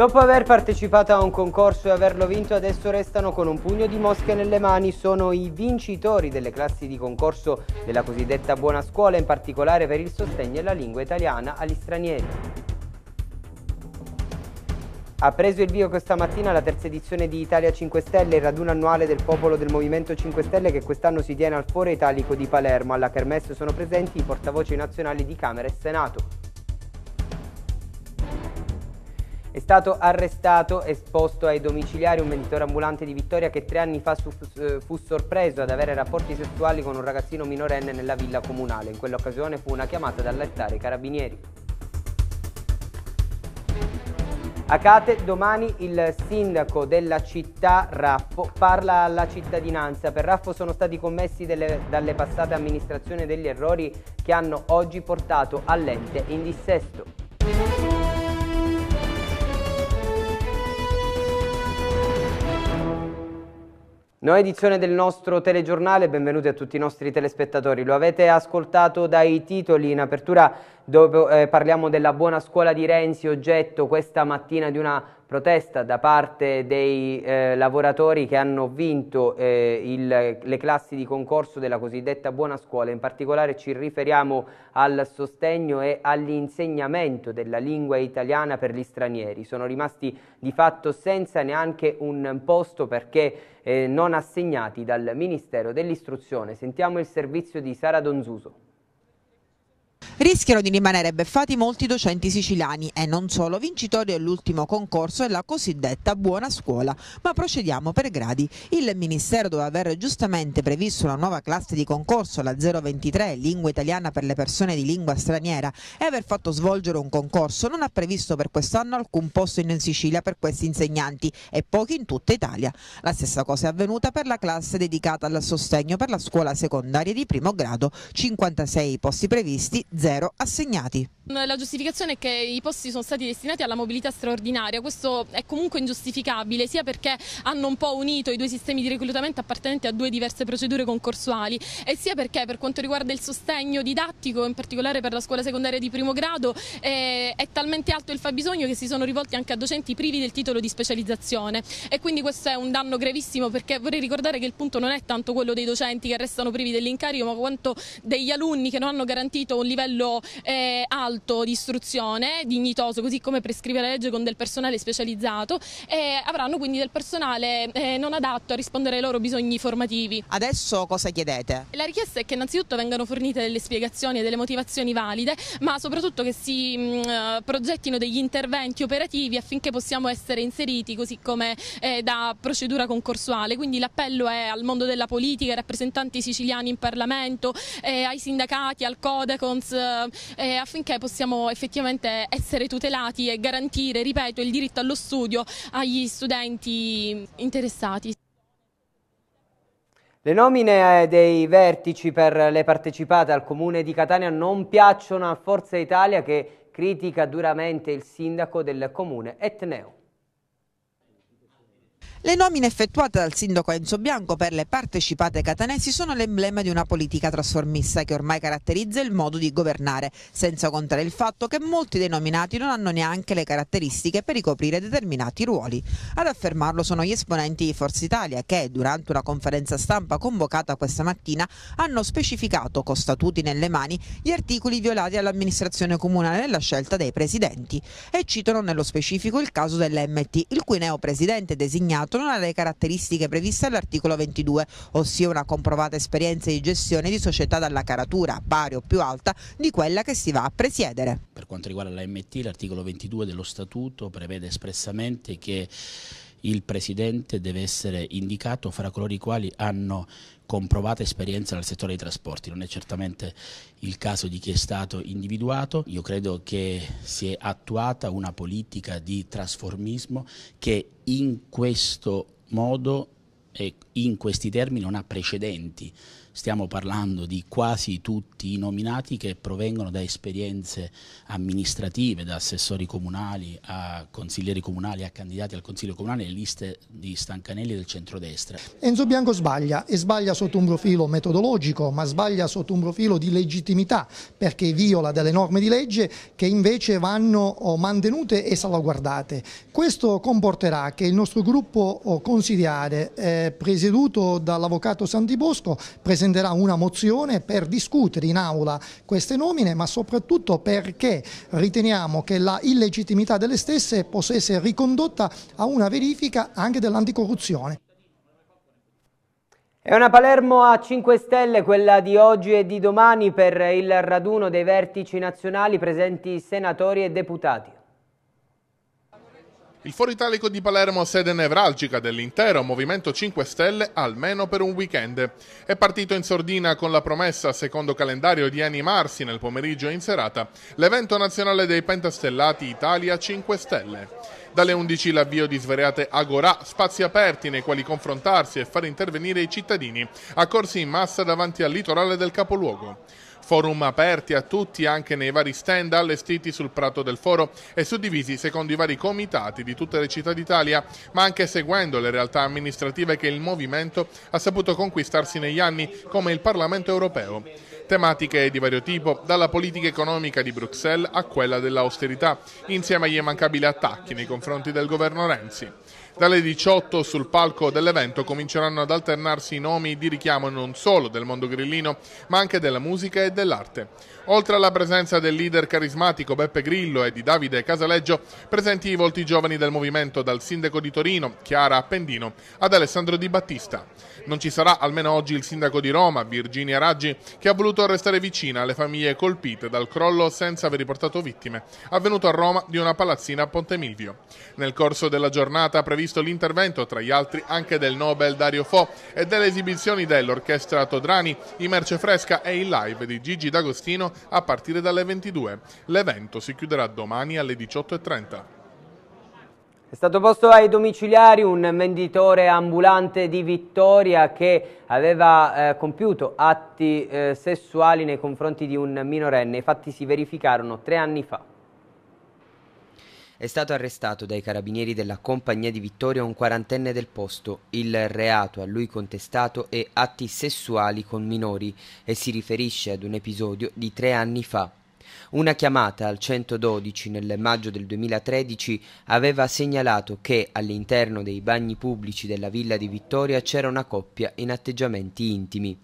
Dopo aver partecipato a un concorso e averlo vinto adesso restano con un pugno di mosche nelle mani, sono i vincitori delle classi di concorso della cosiddetta buona scuola, in particolare per il sostegno alla lingua italiana agli stranieri. Ha preso il via questa mattina la terza edizione di Italia 5 Stelle, il raduno annuale del popolo del Movimento 5 Stelle che quest'anno si tiene al Foro Italico di Palermo. Alla Kermesse sono presenti i portavoci nazionali di Camera e Senato. È stato arrestato, esposto ai domiciliari un venditore ambulante di Vittoria che tre anni fa fu sorpreso ad avere rapporti sessuali con un ragazzino minorenne nella villa comunale. In quell'occasione fu una chiamata ad allertare i carabinieri. A Cate domani il sindaco della città Raffo parla alla cittadinanza. Per Raffo sono stati commessi delle, dalle passate amministrazioni degli errori che hanno oggi portato all'ente in dissesto. Nuova edizione del nostro telegiornale, benvenuti a tutti i nostri telespettatori. Lo avete ascoltato dai titoli in apertura dove eh, parliamo della buona scuola di Renzi, oggetto questa mattina di una protesta da parte dei eh, lavoratori che hanno vinto eh, il, le classi di concorso della cosiddetta buona scuola. In particolare ci riferiamo al sostegno e all'insegnamento della lingua italiana per gli stranieri. Sono rimasti di fatto senza neanche un posto perché eh, non assegnati dal Ministero dell'Istruzione. Sentiamo il servizio di Sara Donzuso. Rischiano di rimanere beffati molti docenti siciliani e non solo vincitori dell'ultimo concorso la cosiddetta buona scuola, ma procediamo per gradi. Il Ministero doveva aver giustamente previsto una nuova classe di concorso, la 023, lingua italiana per le persone di lingua straniera, e aver fatto svolgere un concorso non ha previsto per quest'anno alcun posto in Sicilia per questi insegnanti e pochi in tutta Italia. La stessa cosa è avvenuta per la classe dedicata al sostegno per la scuola secondaria di primo grado, 56 posti previsti, zero assegnati. La giustificazione è che i posti sono stati destinati alla mobilità straordinaria, questo è comunque ingiustificabile sia perché hanno un po' unito i due sistemi di reclutamento appartenenti a due diverse procedure concorsuali e sia perché per quanto riguarda il sostegno didattico, in particolare per la scuola secondaria di primo grado, eh, è talmente alto il fabbisogno che si sono rivolti anche a docenti privi del titolo di specializzazione e quindi questo è un danno gravissimo perché vorrei ricordare che il punto non è tanto quello dei docenti che restano privi dell'incarico ma quanto degli alunni che non hanno garantito un livello livello eh, alto di istruzione, dignitoso, così come prescrive la legge con del personale specializzato e avranno quindi del personale eh, non adatto a rispondere ai loro bisogni formativi. Adesso cosa chiedete? La richiesta è che innanzitutto vengano fornite delle spiegazioni e delle motivazioni valide, ma soprattutto che si mh, mm, progettino degli interventi operativi affinché possiamo essere inseriti così come eh, da procedura concorsuale. Quindi l'appello è al mondo della politica, ai rappresentanti siciliani in Parlamento, eh, ai sindacati, al Codecons eh, eh, affinché possiamo effettivamente essere tutelati e garantire, ripeto, il diritto allo studio agli studenti interessati. Le nomine eh, dei vertici per le partecipate al comune di Catania non piacciono a Forza Italia che critica duramente il sindaco del comune Etneo. Le nomine effettuate dal sindaco Enzo Bianco per le partecipate catanesi sono l'emblema di una politica trasformista che ormai caratterizza il modo di governare, senza contare il fatto che molti dei nominati non hanno neanche le caratteristiche per ricoprire determinati ruoli. Ad affermarlo sono gli esponenti di Forza Italia che, durante una conferenza stampa convocata questa mattina, hanno specificato, con statuti nelle mani, gli articoli violati all'amministrazione comunale nella scelta dei presidenti e citano nello specifico il caso dell'MT, il cui neo presidente designato non ha le caratteristiche previste all'articolo 22, ossia una comprovata esperienza di gestione di società dalla caratura pari o più alta di quella che si va a presiedere. Per quanto riguarda l'AMT, l'articolo 22 dello statuto prevede espressamente che il presidente deve essere indicato fra coloro i quali hanno comprovata esperienza nel settore dei trasporti, non è certamente il caso di chi è stato individuato, io credo che si è attuata una politica di trasformismo che in questo modo e in questi termini non ha precedenti stiamo parlando di quasi tutti i nominati che provengono da esperienze amministrative, da assessori comunali a consiglieri comunali, a candidati al Consiglio Comunale, le liste di Stancanelli del centrodestra. Enzo Bianco sbaglia e sbaglia sotto un profilo metodologico, ma sbaglia sotto un profilo di legittimità perché viola delle norme di legge che invece vanno mantenute e salvaguardate. Questo comporterà che il nostro gruppo consigliare, eh, presieduto dall'avvocato Santibosco, presenterà prenderà una mozione per discutere in aula queste nomine ma soprattutto perché riteniamo che la illegittimità delle stesse possa essere ricondotta a una verifica anche dell'anticorruzione. È una Palermo a 5 stelle quella di oggi e di domani per il raduno dei vertici nazionali presenti senatori e deputati. Il Foro Italico di Palermo, sede nevralgica dell'intero Movimento 5 Stelle, almeno per un weekend. È partito in sordina con la promessa, secondo calendario, di animarsi nel pomeriggio e in serata l'evento nazionale dei pentastellati Italia 5 Stelle. Dalle 11 l'avvio di svariate agorà, spazi aperti nei quali confrontarsi e far intervenire i cittadini, accorsi in massa davanti al litorale del capoluogo forum aperti a tutti anche nei vari stand allestiti sul Prato del Foro e suddivisi secondo i vari comitati di tutte le città d'Italia, ma anche seguendo le realtà amministrative che il movimento ha saputo conquistarsi negli anni, come il Parlamento europeo. Tematiche di vario tipo, dalla politica economica di Bruxelles a quella dell'austerità, insieme agli immancabili attacchi nei confronti del governo Renzi. Dalle 18 sul palco dell'evento cominceranno ad alternarsi i nomi di richiamo non solo del mondo grillino, ma anche della musica e dell'arte. Oltre alla presenza del leader carismatico Beppe Grillo e di Davide Casaleggio, presenti i volti giovani del movimento dal sindaco di Torino, Chiara Appendino, ad Alessandro Di Battista. Non ci sarà almeno oggi il sindaco di Roma, Virginia Raggi, che ha voluto restare vicina alle famiglie colpite dal crollo senza aver riportato vittime, avvenuto a Roma di una palazzina a Ponte Milvio. Nel corso della giornata ha previsto l'intervento, tra gli altri, anche del Nobel Dario Fo e delle esibizioni dell'orchestra Todrani, i Merce Fresca e il live di Gigi D'Agostino a partire dalle 22. L'evento si chiuderà domani alle 18.30. È stato posto ai domiciliari un venditore ambulante di Vittoria che aveva eh, compiuto atti eh, sessuali nei confronti di un minorenne. I fatti si verificarono tre anni fa è stato arrestato dai carabinieri della Compagnia di Vittoria un quarantenne del posto. Il reato a lui contestato è atti sessuali con minori e si riferisce ad un episodio di tre anni fa. Una chiamata al 112 nel maggio del 2013 aveva segnalato che all'interno dei bagni pubblici della villa di Vittoria c'era una coppia in atteggiamenti intimi.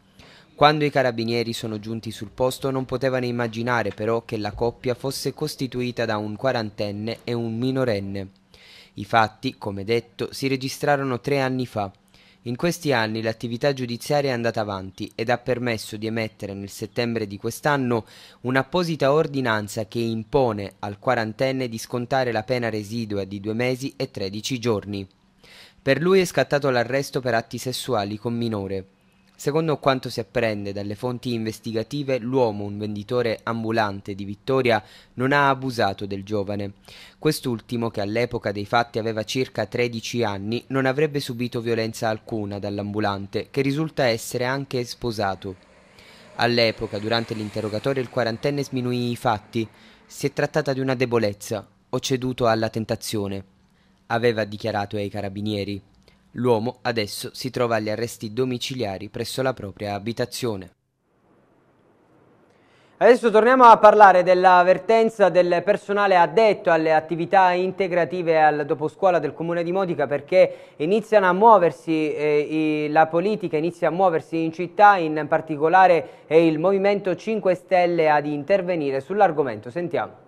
Quando i carabinieri sono giunti sul posto non potevano immaginare però che la coppia fosse costituita da un quarantenne e un minorenne. I fatti, come detto, si registrarono tre anni fa. In questi anni l'attività giudiziaria è andata avanti ed ha permesso di emettere nel settembre di quest'anno un'apposita ordinanza che impone al quarantenne di scontare la pena residua di due mesi e tredici giorni. Per lui è scattato l'arresto per atti sessuali con minore. Secondo quanto si apprende dalle fonti investigative, l'uomo, un venditore ambulante di Vittoria, non ha abusato del giovane. Quest'ultimo, che all'epoca dei fatti aveva circa 13 anni, non avrebbe subito violenza alcuna dall'ambulante, che risulta essere anche sposato. All'epoca, durante l'interrogatorio, il quarantenne sminuì i fatti. Si è trattata di una debolezza. Ho ceduto alla tentazione. Aveva dichiarato ai carabinieri. L'uomo adesso si trova agli arresti domiciliari presso la propria abitazione. Adesso torniamo a parlare dell'avvertenza del personale addetto alle attività integrative al doposcuola del Comune di Modica perché iniziano a muoversi, eh, i, la politica inizia a muoversi in città, in particolare è eh, il Movimento 5 Stelle ad intervenire sull'argomento. Sentiamo.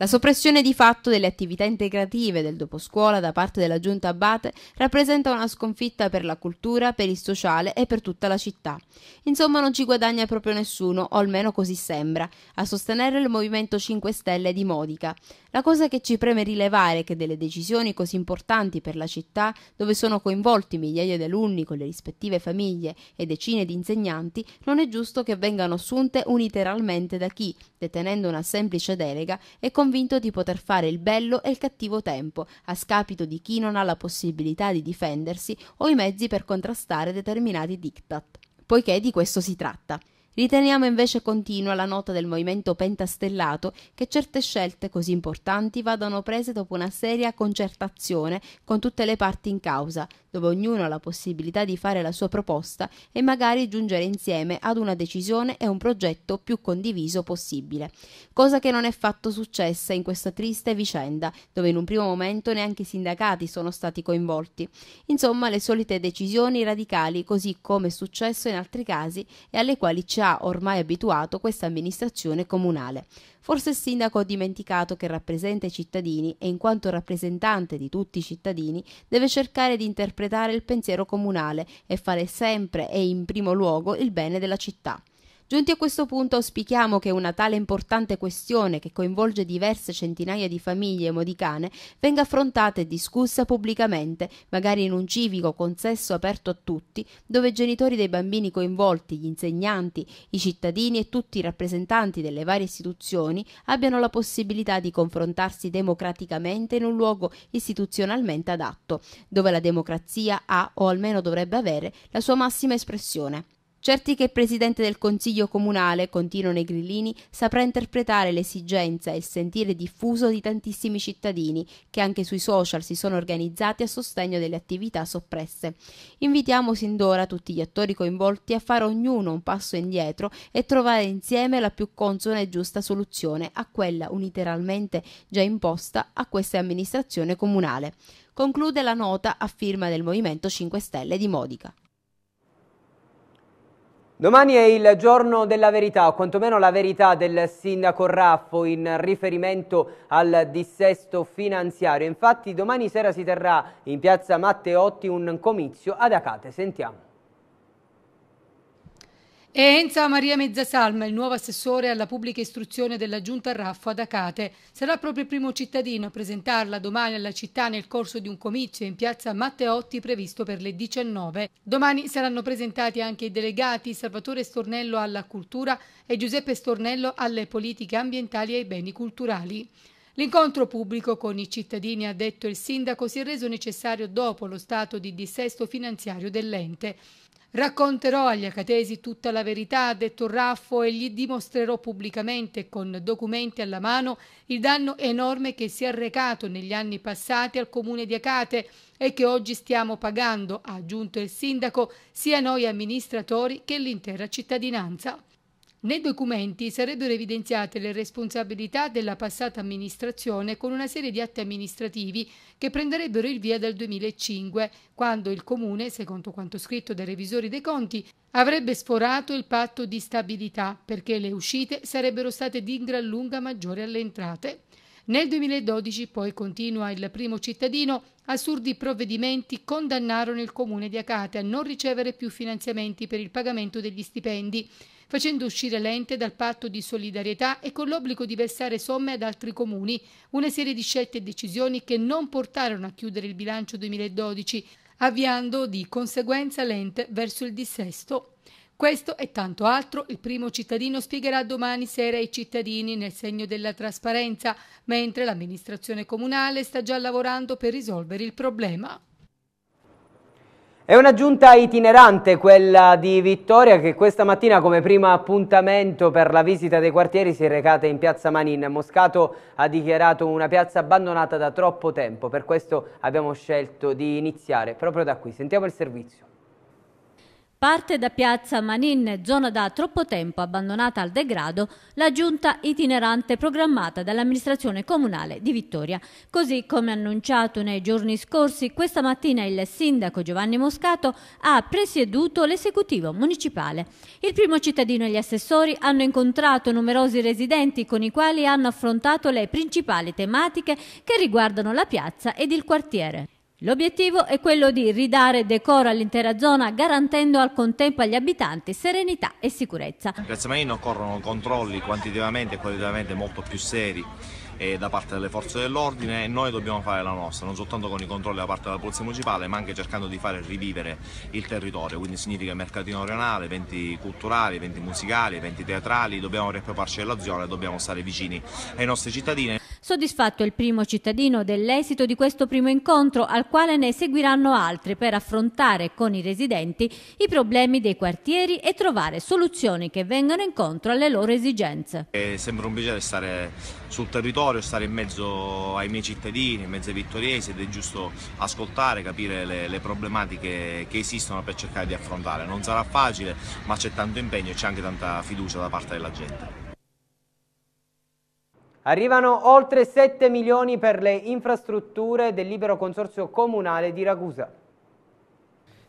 La soppressione di fatto delle attività integrative del doposcuola da parte della giunta Abate rappresenta una sconfitta per la cultura, per il sociale e per tutta la città. Insomma, non ci guadagna proprio nessuno, o almeno così sembra, a sostenere il Movimento 5 Stelle di Modica. La cosa che ci preme rilevare è che delle decisioni così importanti per la città, dove sono coinvolti migliaia di alunni con le rispettive famiglie e decine di insegnanti, non è giusto che vengano assunte unilateralmente da chi, detenendo una semplice delega, è convinto convinto di poter fare il bello e il cattivo tempo, a scapito di chi non ha la possibilità di difendersi o i mezzi per contrastare determinati diktat, poiché di questo si tratta. Riteniamo invece continua la nota del movimento pentastellato che certe scelte così importanti vadano prese dopo una seria concertazione con tutte le parti in causa, dove ognuno ha la possibilità di fare la sua proposta e magari giungere insieme ad una decisione e un progetto più condiviso possibile, cosa che non è fatto successa in questa triste vicenda, dove in un primo momento neanche i sindacati sono stati coinvolti. Insomma, le solite decisioni radicali, così come è successo in altri casi e alle quali ci ha ha ormai abituato questa amministrazione comunale. Forse il sindaco ha dimenticato che rappresenta i cittadini e in quanto rappresentante di tutti i cittadini deve cercare di interpretare il pensiero comunale e fare sempre e in primo luogo il bene della città. Giunti a questo punto auspichiamo che una tale importante questione che coinvolge diverse centinaia di famiglie modicane venga affrontata e discussa pubblicamente, magari in un civico consesso aperto a tutti, dove i genitori dei bambini coinvolti, gli insegnanti, i cittadini e tutti i rappresentanti delle varie istituzioni abbiano la possibilità di confrontarsi democraticamente in un luogo istituzionalmente adatto, dove la democrazia ha o almeno dovrebbe avere la sua massima espressione. Certi che il presidente del consiglio comunale, continuano i grillini, saprà interpretare l'esigenza e il sentire diffuso di tantissimi cittadini che anche sui social si sono organizzati a sostegno delle attività soppresse. Invitiamo sin d'ora tutti gli attori coinvolti a fare ognuno un passo indietro e trovare insieme la più consona e giusta soluzione a quella unilateralmente già imposta a questa amministrazione comunale. Conclude la nota a firma del Movimento 5 Stelle di Modica. Domani è il giorno della verità, o quantomeno la verità del sindaco Raffo in riferimento al dissesto finanziario. Infatti domani sera si terrà in piazza Matteotti un comizio ad Acate. Sentiamo. È Enza Maria Mezzasalma, il nuovo assessore alla pubblica istruzione della Giunta Raffo ad Acate. Sarà proprio il primo cittadino a presentarla domani alla città nel corso di un comizio in piazza Matteotti previsto per le 19. Domani saranno presentati anche i delegati Salvatore Stornello alla cultura e Giuseppe Stornello alle politiche ambientali e ai beni culturali. L'incontro pubblico con i cittadini, ha detto il sindaco, si è reso necessario dopo lo stato di dissesto finanziario dell'ente. Racconterò agli acatesi tutta la verità, ha detto Raffo, e gli dimostrerò pubblicamente, con documenti alla mano, il danno enorme che si è arrecato negli anni passati al comune di Acate e che oggi stiamo pagando, ha aggiunto il sindaco, sia noi amministratori che l'intera cittadinanza. Nei documenti sarebbero evidenziate le responsabilità della passata amministrazione con una serie di atti amministrativi che prenderebbero il via dal 2005, quando il Comune, secondo quanto scritto dai revisori dei conti, avrebbe sforato il patto di stabilità perché le uscite sarebbero state di gran lunga maggiori alle entrate. Nel 2012 poi continua il primo cittadino, assurdi provvedimenti condannarono il comune di Acate a non ricevere più finanziamenti per il pagamento degli stipendi, facendo uscire l'ente dal patto di solidarietà e con l'obbligo di versare somme ad altri comuni, una serie di scelte e decisioni che non portarono a chiudere il bilancio 2012, avviando di conseguenza l'ente verso il dissesto. Questo e tanto altro il primo cittadino spiegherà domani sera ai cittadini nel segno della trasparenza, mentre l'amministrazione comunale sta già lavorando per risolvere il problema. È una giunta itinerante quella di Vittoria che questa mattina come primo appuntamento per la visita dei quartieri si è recata in piazza Manin. Moscato ha dichiarato una piazza abbandonata da troppo tempo, per questo abbiamo scelto di iniziare proprio da qui. Sentiamo il servizio. Parte da piazza Manin, zona da troppo tempo abbandonata al degrado, la giunta itinerante programmata dall'amministrazione comunale di Vittoria. Così come annunciato nei giorni scorsi, questa mattina il sindaco Giovanni Moscato ha presieduto l'esecutivo municipale. Il primo cittadino e gli assessori hanno incontrato numerosi residenti con i quali hanno affrontato le principali tematiche che riguardano la piazza ed il quartiere. L'obiettivo è quello di ridare decoro all'intera zona garantendo al contempo agli abitanti serenità e sicurezza. A Piazza Marino occorrono controlli quantitativamente e qualitativamente molto più seri eh, da parte delle forze dell'ordine e noi dobbiamo fare la nostra, non soltanto con i controlli da parte della Polizia Municipale, ma anche cercando di fare rivivere il territorio, quindi significa mercatino regionale, eventi culturali, eventi musicali, eventi teatrali, dobbiamo riappropriarci della zona e dobbiamo stare vicini ai nostri cittadini Soddisfatto il primo cittadino dell'esito di questo primo incontro, al quale ne seguiranno altri per affrontare con i residenti i problemi dei quartieri e trovare soluzioni che vengano incontro alle loro esigenze. E eh, sembra un piacere stare sul territorio, stare in mezzo ai miei cittadini, in mezzo ai vittoriesi ed è giusto ascoltare, capire le, le problematiche che esistono per cercare di affrontare. Non sarà facile, ma c'è tanto impegno e c'è anche tanta fiducia da parte della gente. Arrivano oltre 7 milioni per le infrastrutture del libero consorzio comunale di Ragusa.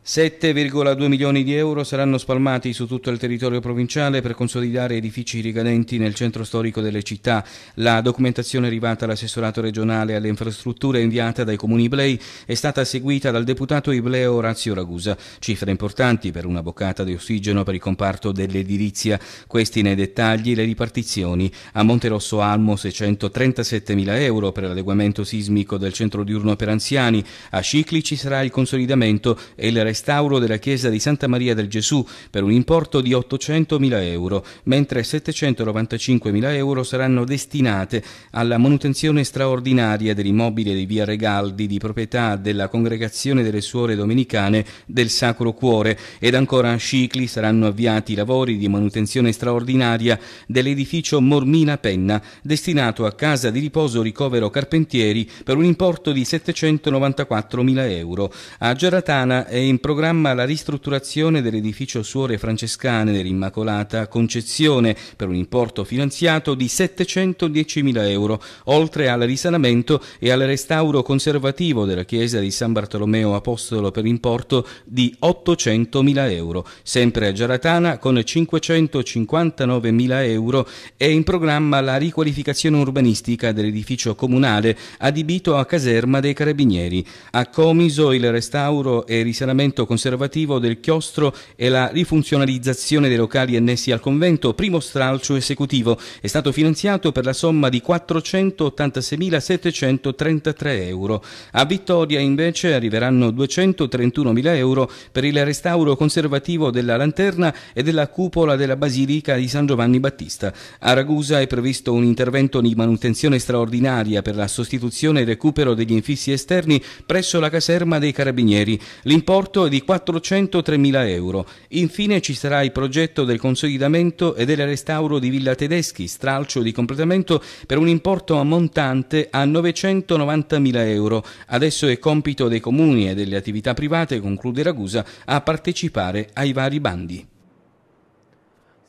7,2 milioni di euro saranno spalmati su tutto il territorio provinciale per consolidare edifici ricadenti nel centro storico delle città. La documentazione arrivata all'assessorato regionale alle infrastrutture inviata dai comuni Iblei è stata seguita dal deputato Ibleo Orazio Ragusa. Cifre importanti per una boccata di ossigeno per il comparto dell'edilizia. Questi nei dettagli le ripartizioni. A Monterosso Almo 637 mila euro per l'adeguamento sismico del centro diurno per anziani. A Scicli ci sarà il consolidamento e il restauro della chiesa di Santa Maria del Gesù per un importo di 800.000 euro, mentre 795.000 euro saranno destinate alla manutenzione straordinaria dell'immobile di via Regaldi di proprietà della Congregazione delle Suore Domenicane del Sacro Cuore ed ancora a Scicli saranno avviati i lavori di manutenzione straordinaria dell'edificio Mormina Penna destinato a casa di riposo ricovero Carpentieri per un importo di 794.000 euro. A Geratana è in programma la ristrutturazione dell'edificio Suore Francescane dell'Immacolata Concezione per un importo finanziato di 710.000 euro, oltre al risanamento e al restauro conservativo della chiesa di San Bartolomeo Apostolo per importo di 800.000 euro. Sempre a Giaratana con 559.000 euro è in programma la riqualificazione urbanistica dell'edificio comunale adibito a caserma dei Carabinieri. A Comiso il restauro e risanamento l'abbattimento conservativo del chiostro e la rifunzionalizzazione dei locali annessi al convento, primo stralcio esecutivo, è stato finanziato per la somma di 486.733 euro. A Vittoria invece arriveranno 231.000 euro per il restauro conservativo della lanterna e della cupola della Basilica di San Giovanni Battista. A Ragusa è previsto un intervento di manutenzione straordinaria per la sostituzione e recupero degli infissi esterni presso la caserma dei Carabinieri. L'importo progetto è di 403.000 euro. Infine ci sarà il progetto del consolidamento e del restauro di Villa Tedeschi, stralcio di completamento per un importo ammontante a 990.000 euro. Adesso è compito dei comuni e delle attività private, conclude Ragusa, a partecipare ai vari bandi.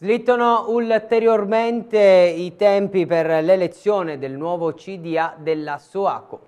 Slittono ulteriormente i tempi per l'elezione del nuovo CDA della Soaco.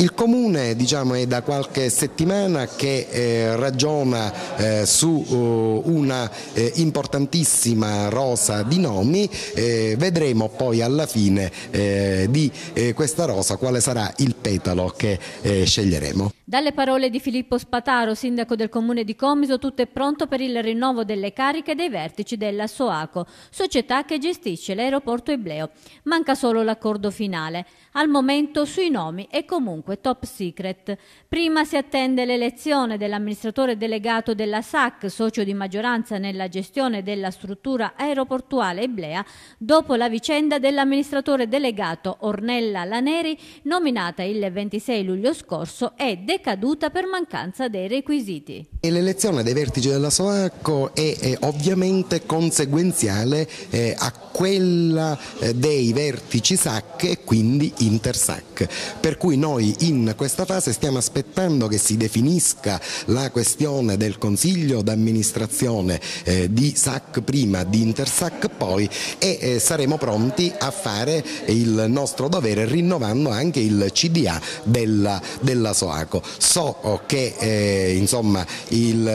Il Comune diciamo, è da qualche settimana che eh, ragiona eh, su uh, una eh, importantissima rosa di nomi, eh, vedremo poi alla fine eh, di questa rosa quale sarà il petalo che sceglieremo. Dalle parole di Filippo Spataro, sindaco del comune di Comiso, tutto è pronto per il rinnovo delle cariche dei vertici della Soaco, società che gestisce l'aeroporto Ibleo. Manca solo l'accordo finale. Al momento sui nomi è comunque top secret. Prima si attende l'elezione dell'amministratore delegato della SAC, socio di maggioranza nella gestione della struttura aeroportuale Iblea, dopo la vicenda dell'amministratore delegato Ornella Laneri, nominata il 26 luglio scorso e decaduta per mancanza dei requisiti. L'elezione dei vertici della Soarco è, è ovviamente conseguenziale eh, a quella eh, dei vertici SAC e quindi InterSAC, per cui noi in questa fase stiamo aspettando che si definisca la questione del Consiglio d'amministrazione eh, di SAC prima, di InterSAC poi e eh, saremo pronti a fare il nostro dovere rinnovando anche il CDA della, della Soaco so oh, che eh,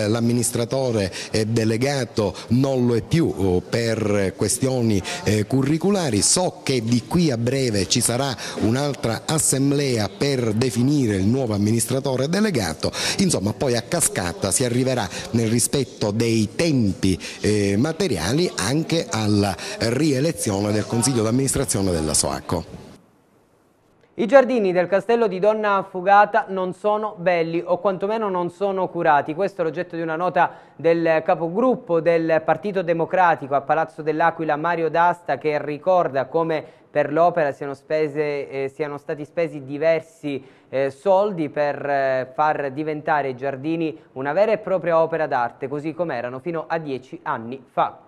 l'amministratore delegato non lo è più oh, per questioni eh, curriculari, so che di qui a breve ci sarà un'altra assemblea per definire il nuovo amministratore delegato, insomma poi a cascata si arriverà nel rispetto dei tempi eh, materiali anche alla rielezione del Consiglio d'amministrazione della SOACO. I giardini del castello di Donna Fugata non sono belli o quantomeno non sono curati. Questo è l'oggetto di una nota del capogruppo del Partito Democratico a Palazzo dell'Aquila Mario D'Asta che ricorda come per l'opera siano, eh, siano, stati spesi diversi eh, soldi per eh, far diventare i giardini una vera e propria opera d'arte, così come erano fino a dieci anni fa.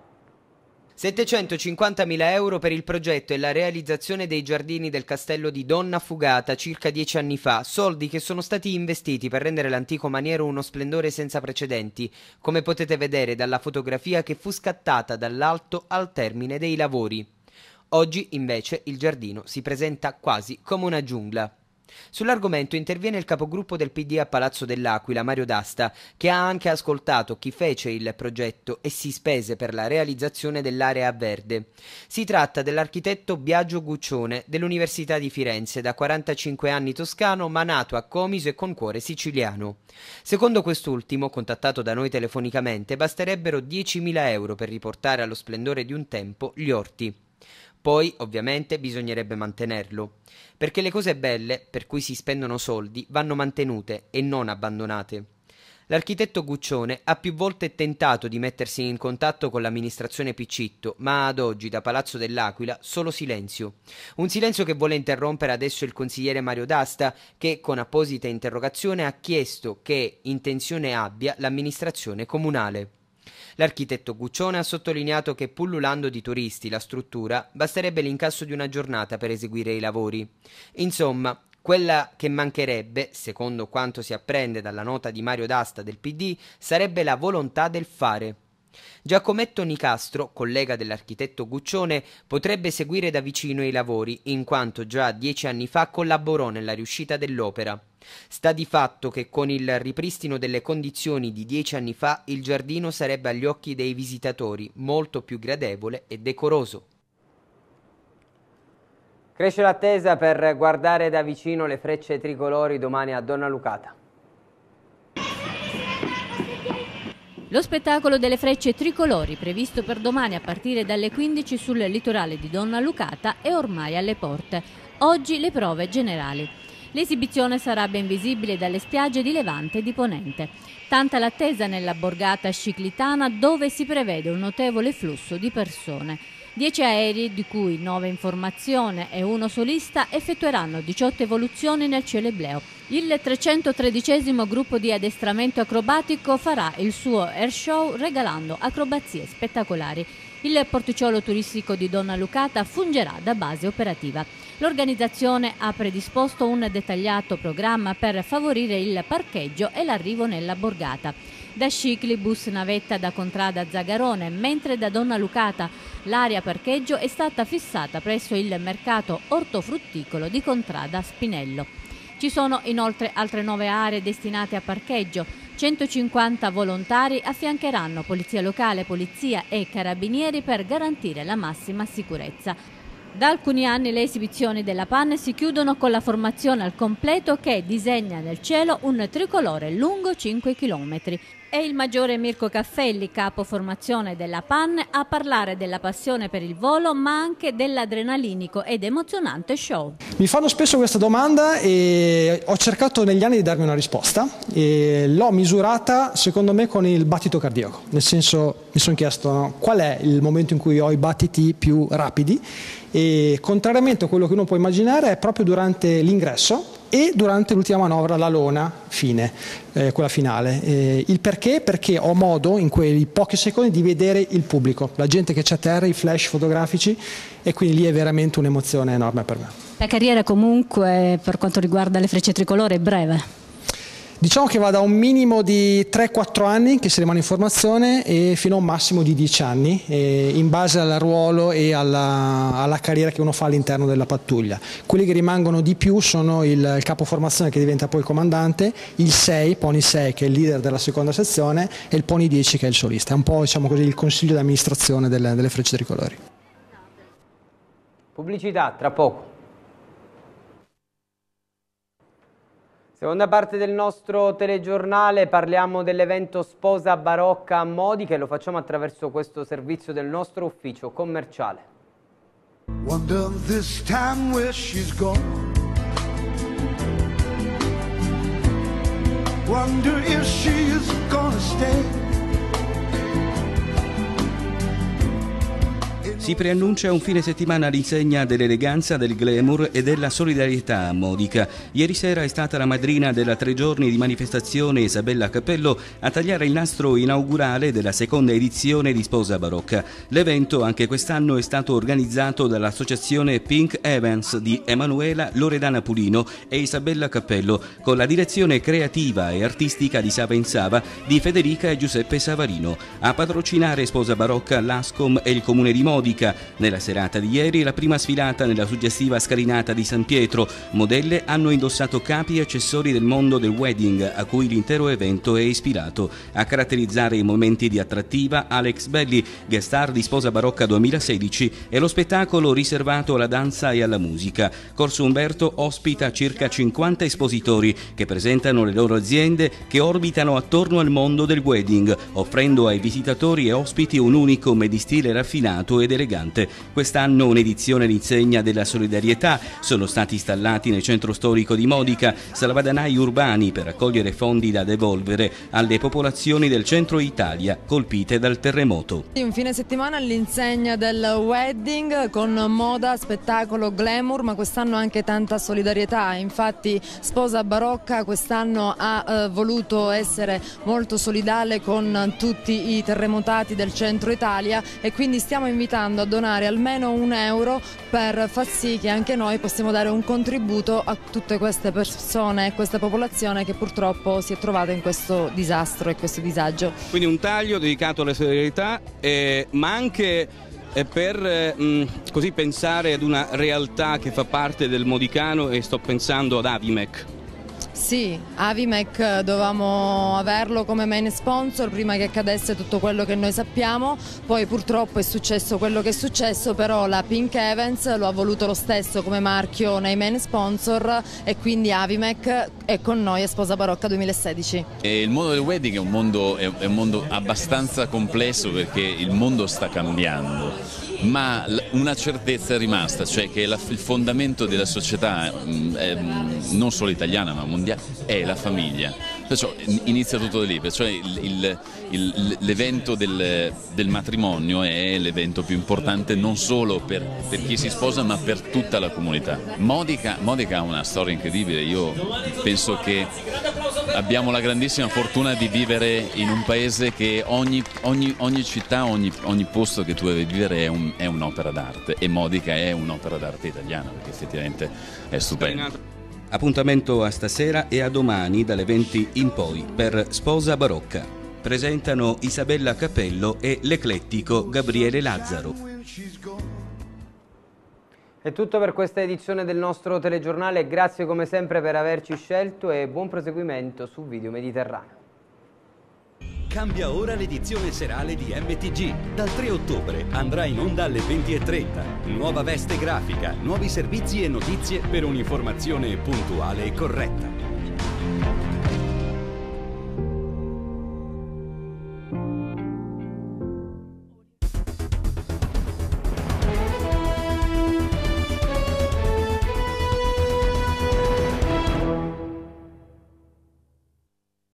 750.000 euro per il progetto e la realizzazione dei giardini del castello di Donna Fugata circa dieci anni fa, soldi che sono stati investiti per rendere l'antico maniero uno splendore senza precedenti, come potete vedere dalla fotografia che fu scattata dall'alto al termine dei lavori. Oggi invece il giardino si presenta quasi come una giungla. Sull'argomento interviene il capogruppo del PD a Palazzo dell'Aquila, Mario D'Asta, che ha anche ascoltato chi fece il progetto e si spese per la realizzazione dell'area verde. Si tratta dell'architetto Biagio Guccione dell'Università di Firenze, da 45 anni toscano, ma nato a Comiso e con cuore siciliano. Secondo quest'ultimo, contattato da noi telefonicamente, basterebbero 10.000 euro per riportare allo splendore di un tempo gli orti. Poi, ovviamente, bisognerebbe mantenerlo, perché le cose belle, per cui si spendono soldi, vanno mantenute e non abbandonate. L'architetto Guccione ha più volte tentato di mettersi in contatto con l'amministrazione Picitto, ma ad oggi da Palazzo dell'Aquila solo silenzio. Un silenzio che vuole interrompere adesso il consigliere Mario D'Asta, che con apposita interrogazione ha chiesto che intenzione abbia l'amministrazione comunale. L'architetto Guccione ha sottolineato che pullulando di turisti la struttura basterebbe l'incasso di una giornata per eseguire i lavori. Insomma, quella che mancherebbe, secondo quanto si apprende dalla nota di Mario D'Asta del PD, sarebbe la volontà del fare. Giacometto Nicastro, collega dell'architetto Guccione, potrebbe seguire da vicino i lavori, in quanto già dieci anni fa collaborò nella riuscita dell'opera. Sta di fatto che con il ripristino delle condizioni di dieci anni fa il giardino sarebbe agli occhi dei visitatori molto più gradevole e decoroso. Cresce l'attesa per guardare da vicino le frecce tricolori domani a Donna Lucata. Lo spettacolo delle frecce tricolori, previsto per domani a partire dalle 15 sul litorale di Donna Lucata, è ormai alle porte. Oggi le prove generali. L'esibizione sarà ben visibile dalle spiagge di Levante e di Ponente. Tanta l'attesa nella borgata sciclitana dove si prevede un notevole flusso di persone. Dieci aerei, di cui nove in formazione e uno solista, effettueranno 18 evoluzioni nel cielo ebleo. Il 313 gruppo di addestramento acrobatico farà il suo airshow regalando acrobazie spettacolari. Il porticciolo turistico di Donna Lucata fungerà da base operativa. L'organizzazione ha predisposto un dettagliato programma per favorire il parcheggio e l'arrivo nella borgata. Da Scicli bus navetta da Contrada Zagarone, mentre da Donna Lucata l'area parcheggio è stata fissata presso il mercato ortofrutticolo di Contrada Spinello. Ci sono inoltre altre nove aree destinate a parcheggio, 150 volontari affiancheranno Polizia Locale, Polizia e Carabinieri per garantire la massima sicurezza. Da alcuni anni le esibizioni della PAN si chiudono con la formazione al completo che disegna nel cielo un tricolore lungo 5 km. È il maggiore Mirko Caffelli, capo formazione della PAN, a parlare della passione per il volo ma anche dell'adrenalinico ed emozionante show. Mi fanno spesso questa domanda e ho cercato negli anni di darmi una risposta e l'ho misurata secondo me con il battito cardiaco, nel senso mi sono chiesto no, qual è il momento in cui ho i battiti più rapidi e contrariamente a quello che uno può immaginare è proprio durante l'ingresso e durante l'ultima manovra, la lona fine, eh, quella finale. Eh, il perché? Perché ho modo in quei pochi secondi di vedere il pubblico, la gente che c'è a terra, i flash fotografici e quindi lì è veramente un'emozione enorme per me. La carriera comunque per quanto riguarda le frecce tricolore è breve. Diciamo che va da un minimo di 3-4 anni che si rimane in formazione e fino a un massimo di 10 anni, eh, in base al ruolo e alla, alla, carriera che uno fa all'interno della pattuglia. Quelli che rimangono di più sono il, capo formazione che diventa poi comandante, il 6, Pony 6 che è il leader della seconda sezione e il Pony 10 che è il solista. È un po' diciamo così, il consiglio di amministrazione delle, delle frecce tricolori. Pubblicità, tra poco. Seconda parte del nostro telegiornale, parliamo dell'evento Sposa Barocca a Modica e lo facciamo attraverso questo servizio del nostro ufficio commerciale. Wonder this time where she's gone Wonder if she's gonna stay Si preannuncia un fine settimana all'insegna dell'eleganza, del glamour e della solidarietà a modica. Ieri sera è stata la madrina della tre giorni di manifestazione Isabella Cappello a tagliare il nastro inaugurale della seconda edizione di Sposa Barocca. L'evento anche quest'anno è stato organizzato dall'associazione Pink Evans di Emanuela Loredana Pulino e Isabella Cappello con la direzione creativa e artistica di Sava in Sava di Federica e Giuseppe Savarino. A patrocinare Sposa Barocca l'ASCOM e il Comune di Modica Basilica. Nella serata di ieri la prima sfilata nella suggestiva scalinata di San Pietro. Modelle hanno indossato capi e accessori del mondo del wedding a cui l'intero evento è ispirato. A caratterizzare i momenti di attrattiva Alex Belli, guest star di Sposa Barocca 2016 e lo spettacolo riservato alla danza e alla musica. Corso Umberto ospita circa 50 espositori che presentano le loro aziende che orbitano attorno al mondo del wedding, offrendo ai visitatori e ospiti un unicum di stile raffinato ed elegante elegante. Quest'anno un'edizione all'insegna della solidarietà. Sono stati installati nel centro storico di Modica salvadanai urbani per raccogliere fondi da devolvere alle popolazioni del centro Italia colpite dal terremoto. Un fine settimana all'insegna del wedding con moda, spettacolo, glamour, ma quest'anno anche tanta solidarietà. Infatti Sposa Barocca quest'anno ha eh, voluto essere molto solidale con tutti i terremotati del centro Italia e quindi stiamo invitando invitando a donare almeno un euro per far sì che anche noi possiamo dare un contributo a tutte queste persone e questa popolazione che purtroppo si è trovata in questo disastro e questo disagio. Quindi un taglio dedicato alle solidarietà, eh, ma anche eh, per eh, mm, così pensare ad una realtà che fa parte del Modicano e sto pensando ad Avimec. Sì, Avimec eh, dovevamo averlo come main sponsor prima che accadesse tutto quello che noi sappiamo, poi purtroppo è successo quello che è successo, però la Pink Evans lo ha voluto lo stesso come marchio nei main sponsor e quindi Avimec è con noi a Sposa Barocca 2016. E il mondo del wedding è un mondo, è un mondo abbastanza complesso perché il mondo sta cambiando ma una certezza è rimasta, cioè che la, il fondamento della società, mh, mm, è, mm, non solo italiana ma mondiale, è la famiglia. Perciò inizia tutto da lì, cioè l'evento del, del, matrimonio è l'evento più importante non solo per, per, chi si sposa ma per tutta la comunità. Modica, Modica ha una storia incredibile, io penso che abbiamo la grandissima fortuna di vivere in un paese che ogni, ogni, ogni città, ogni, ogni, posto che tu devi vivere è, un, è un'opera d'arte e Modica è un'opera d'arte italiana perché effettivamente è stupendo. Appuntamento a stasera e a domani dalle 20 in poi per Sposa Barocca. Presentano Isabella Capello e l'eclettico Gabriele Lazzaro. È tutto per questa edizione del nostro telegiornale, grazie come sempre per averci scelto e buon proseguimento su Video Mediterraneo. Cambia ora l'edizione serale di MTG. Dal 3 ottobre andrà in onda alle 20.30. Nuova veste grafica, nuovi servizi e notizie per un'informazione puntuale e corretta.